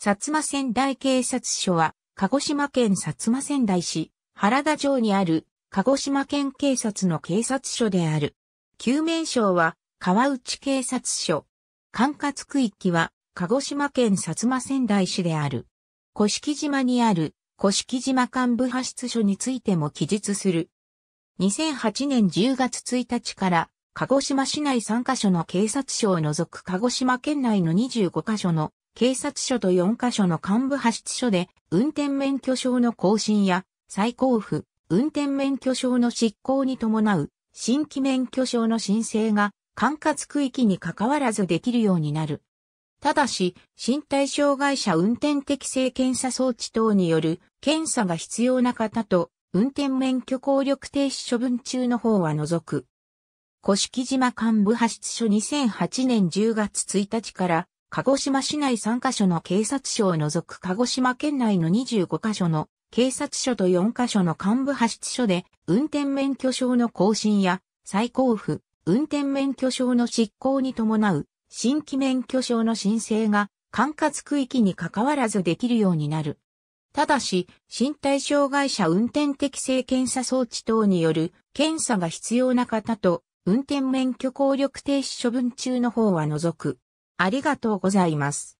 薩摩仙台警察署は、鹿児島県薩摩仙台市、原田城にある、鹿児島県警察の警察署である。旧名称は、川内警察署。管轄区域は、鹿児島県薩摩仙台市である。古式島にある、古式島幹部派出所についても記述する。2008年10月1日から、鹿児島市内3カ所の警察署を除く鹿児島県内の25カ所の警察署と4カ所の幹部派出所で、運転免許証の更新や、再交付、運転免許証の執行に伴う、新規免許証の申請が、管轄区域に関わらずできるようになる。ただし、身体障害者運転適性検査装置等による検査が必要な方と、運転免許効力停止処分中の方は除く。古式島幹部派出所2008年10月1日から鹿児島市内3カ所の警察署を除く鹿児島県内の25カ所の警察署と4カ所の幹部派出所で運転免許証の更新や再交付、運転免許証の執行に伴う新規免許証の申請が管轄区域に関わらずできるようになる。ただし、身体障害者運転適性検査装置等による検査が必要な方と、運転免許効力停止処分中の方は除く。ありがとうございます。